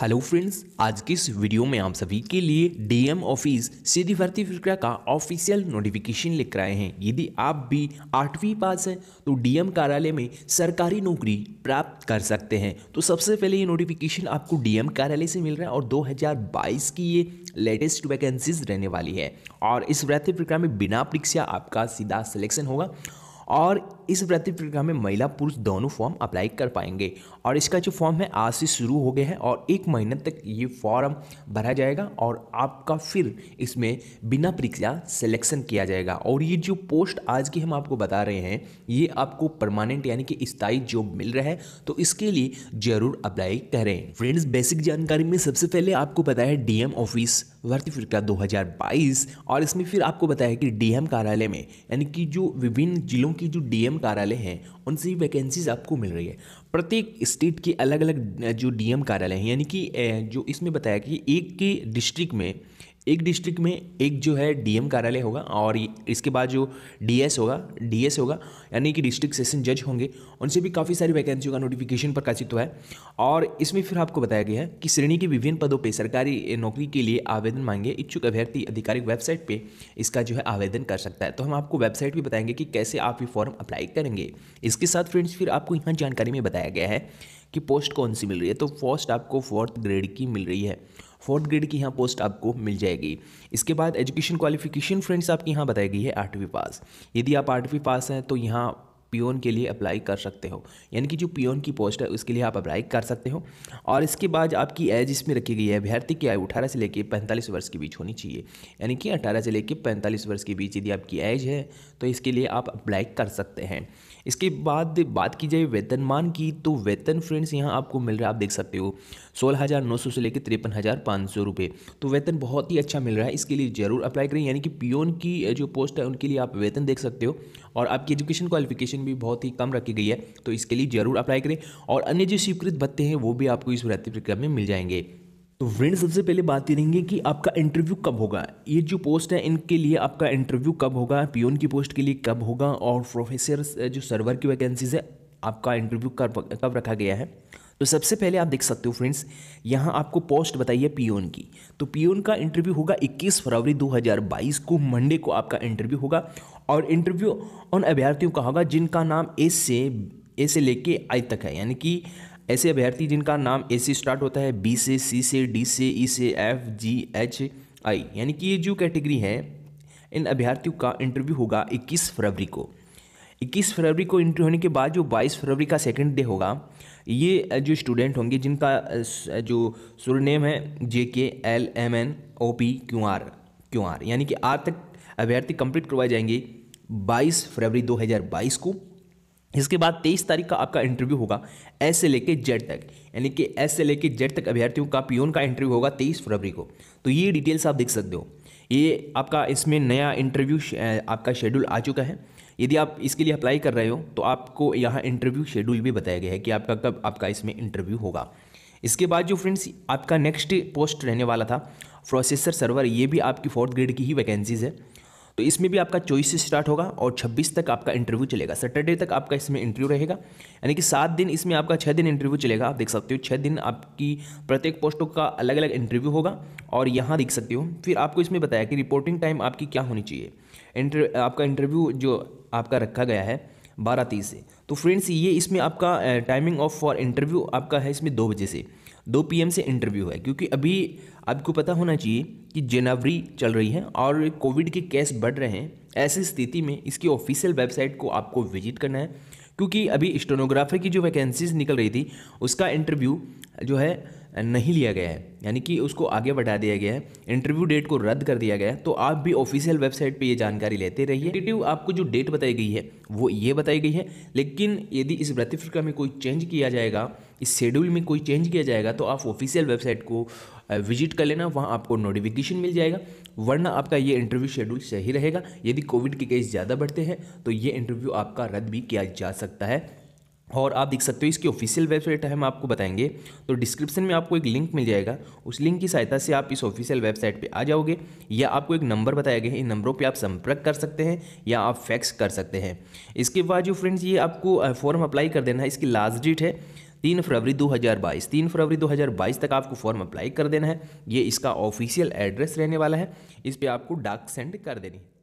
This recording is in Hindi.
हेलो फ्रेंड्स आज के इस वीडियो में आप सभी के लिए डीएम ऑफिस सीधी भर्ती प्रक्रिया का ऑफिशियल नोटिफिकेशन लेकर आए हैं यदि आप भी आठवीं पास हैं तो डीएम कार्यालय में सरकारी नौकरी प्राप्त कर सकते हैं तो सबसे पहले ये नोटिफिकेशन आपको डीएम कार्यालय से मिल रहा है और 2022 की ये लेटेस्ट वैकेंसीज रहने वाली है और इस भर्ती प्रक्रिया में बिना परीक्षा आपका सीधा सिलेक्शन होगा और इस भर्ती प्रक्रिया में महिला पुरुष दोनों फॉर्म अप्लाई कर पाएंगे और इसका जो फॉर्म है आज से शुरू हो गया है और एक महीने तक ये फॉर्म भरा जाएगा और आपका फिर इसमें बिना परीक्षा सिलेक्शन किया जाएगा और ये जो पोस्ट आज की हम आपको बता रहे हैं ये आपको परमानेंट यानी कि स्थायी जॉब मिल रहा है तो इसके लिए ज़रूर अप्लाई करें फ्रेंड्स बेसिक जानकारी में सबसे पहले आपको पता है डीएम ऑफिस भर्ती हज़ार 2022 और इसमें फिर आपको बताया कि डीएम कार्यालय में यानी कि जो विभिन्न जिलों की जो डीएम कार्यालय हैं उनसे ही वैकेंसीज आपको मिल रही है प्रत्येक स्टेट के अलग अलग जो डीएम कार्यालय हैं यानी कि जो इसमें बताया कि एक के डिस्ट्रिक्ट में एक डिस्ट्रिक्ट में एक जो है डीएम कार्यालय होगा और इसके बाद जो डीएस होगा डीएस होगा यानी कि डिस्ट्रिक्ट सेशन जज होंगे उनसे भी काफ़ी सारी वैकेंसियों का नोटिफिकेशन प्रकाशित हुआ है और इसमें फिर आपको बताया गया है कि श्रेणी के विभिन्न पदों पर सरकारी नौकरी के लिए आवेदन मांगे इच्छुक अभ्यर्थी आधिकारिक वेबसाइट पर इसका जो है आवेदन कर सकता है तो हम आपको वेबसाइट भी बताएंगे कि कैसे आप ये फॉर्म अप्लाई करेंगे इसके साथ फ्रेंड्स फिर आपको यहाँ जानकारी में बताया गया है कि पोस्ट कौन सी मिल रही है तो पोस्ट आपको फोर्थ ग्रेड की मिल रही है फोर्थ ग्रेड की यहाँ पोस्ट आपको मिल जाएगी इसके बाद एजुकेशन क्वालिफिकेशन फ्रेंड्स आपकी यहाँ बताई गई है आठवीं पास यदि आप आठवीं पास हैं तो यहाँ पियोन के लिए अप्लाई कर सकते हो यानी कि जो पियोन की पोस्ट है उसके लिए आप अप्लाई कर सकते हो और इसके बाद आपकी एज इसमें रखी गई है अभ्यर्थी की आयु अठारह से लेकर पैंतालीस वर्ष के बीच होनी चाहिए यानी कि अठारह से लेकर पैंतालीस वर्ष के बीच यदि आपकी एज है तो इसके लिए आप अप्लाई कर सकते हैं इसके बाद बात की जाए वेतनमान की तो वेतन फ्रेंड्स यहाँ आपको मिल रहा है आप देख सकते हो सोलह हज़ार नौ सौ से लेकर तिरपन हज़ार पाँच सौ रुपये तो वेतन बहुत ही अच्छा मिल रहा है इसके लिए ज़रूर अप्लाई करें यानी कि पियोन की जो पोस्ट है उनके लिए आप वेतन देख सकते हो और आपकी एजुकेशन क्वालिफिकेशन भी बहुत ही कम रखी गई है तो इसके लिए जरूर अप्लाई करें और अन्य जो स्वीकृत भत्ते हैं वो भी आपको इस भर्ती प्रक्रिया में मिल जाएंगे तो फ्रेंड सबसे पहले बात करेंगे कि आपका इंटरव्यू कब होगा ये जो पोस्ट है इनके लिए आपका इंटरव्यू कब होगा पीओन की पोस्ट के लिए कब होगा और प्रोफेसर जो सर्वर की वैकेंसीज है आपका इंटरव्यू कब कब रखा गया है तो सबसे पहले आप देख सकते हो फ्रेंड्स यहाँ आपको पोस्ट बताइए पीओन की तो पीओन का इंटरव्यू होगा 21 फरवरी 2022 को मंडे को आपका इंटरव्यू होगा और इंटरव्यू उन अभ्यर्थियों का होगा जिनका नाम ए से ए से लेके आई तक है यानी कि ऐसे अभ्यर्थी जिनका नाम ए से स्टार्ट होता है बी से सी से डी से ई e से एफ जी एच आई यानी कि ये जो कैटेगरी है इन अभ्यर्थियों का इंटरव्यू होगा 21 फरवरी को 21 फरवरी को इंटरव्यू होने के बाद जो 22 फरवरी का सेकेंड डे होगा ये जो स्टूडेंट होंगे जिनका जो सुरनेम है J K L M N O P Q R Q R यानी कि आज तक अभ्यर्थी कंप्लीट करवाए जाएंगे 22 फरवरी 2022 को इसके बाद 23 तारीख का आपका इंटरव्यू होगा एस से लेके जेड तक यानी कि एस से लेके जेड तक अभ्यर्थियों का पीओन का इंटरव्यू होगा 23 फरवरी को तो ये डिटेल्स आप देख सकते हो ये आपका इसमें नया इंटरव्यू आपका शेड्यूल आ चुका है यदि आप इसके लिए अप्लाई कर रहे हो तो आपको यहाँ इंटरव्यू शेड्यूल भी बताया गया है कि आपका कब आपका इसमें इंटरव्यू होगा इसके बाद जो फ्रेंड्स आपका नेक्स्ट पोस्ट रहने वाला था प्रोसेसर सर्वर ये भी आपकी फोर्थ ग्रेड की ही वैकेंसीज़ है तो इसमें भी आपका चौबीस से स्टार्ट होगा और छब्बीस तक आपका इंटरव्यू चलेगा सैटरडे तक आपका इसमें इंटरव्यू रहेगा यानी कि सात दिन इसमें आपका छः दिन इंटरव्यू चलेगा आप देख सकते हो छः दिन आपकी प्रत्येक पोस्टों का अलग अलग इंटरव्यू होगा और यहाँ देख सकते हो फिर आपको इसमें बताया कि रिपोर्टिंग टाइम आपकी क्या होनी चाहिए इंटर आपका इंटरव्यू जो आपका रखा गया है बारह तीस से तो फ्रेंड्स ये इसमें आपका टाइमिंग ऑफ फॉर इंटरव्यू आपका है इसमें दो बजे से दो पी से इंटरव्यू है क्योंकि अभी आपको पता होना चाहिए कि जनवरी चल रही है और कोविड के केस बढ़ रहे हैं ऐसी स्थिति में इसकी ऑफिशियल वेबसाइट को आपको विजिट करना है क्योंकि अभी स्टोनोग्राफर की जो वैकेंसीज निकल रही थी उसका इंटरव्यू जो है नहीं लिया गया है यानी कि उसको आगे बढ़ा दिया गया है इंटरव्यू डेट को रद्द कर दिया गया है तो आप भी ऑफिशियल वेबसाइट पर ये जानकारी लेते रहिए टेंटेटिव आपको जो डेट बताई गई है वो ये बताई गई है लेकिन यदि इस व्रतिफिका में कोई चेंज किया जाएगा इस शेड्यूल में कोई चेंज किया जाएगा तो आप ऑफिशियल वेबसाइट को विजिट कर लेना वहाँ आपको नोटिफिकेशन मिल जाएगा वरना आपका ये इंटरव्यू शेड्यूल सही रहेगा यदि कोविड के केस ज़्यादा बढ़ते हैं तो ये इंटरव्यू आपका रद्द भी किया जा सकता है और आप देख सकते हो इसकी ऑफिशियल वेबसाइट हम आपको बताएंगे तो डिस्क्रिप्शन में आपको एक लिंक मिल जाएगा उस लिंक की सहायता से आप इस ऑफिशियल वेबसाइट पे आ जाओगे या आपको एक नंबर बताया गया है इन नंबरों पे आप संपर्क कर सकते हैं या आप फैक्स कर सकते हैं इसके बाद जो फ्रेंड्स ये आपको फॉर्म अप्लाई कर देना है इसकी लास्ट डेट है तीन फरवरी 2022 तीन फरवरी बाईस तक आपको फॉर्म अप्लाई कर देना है ये इसका ऑफिशियल एड्रेस रहने वाला है इस पर आपको डाक सेंड कर देनी है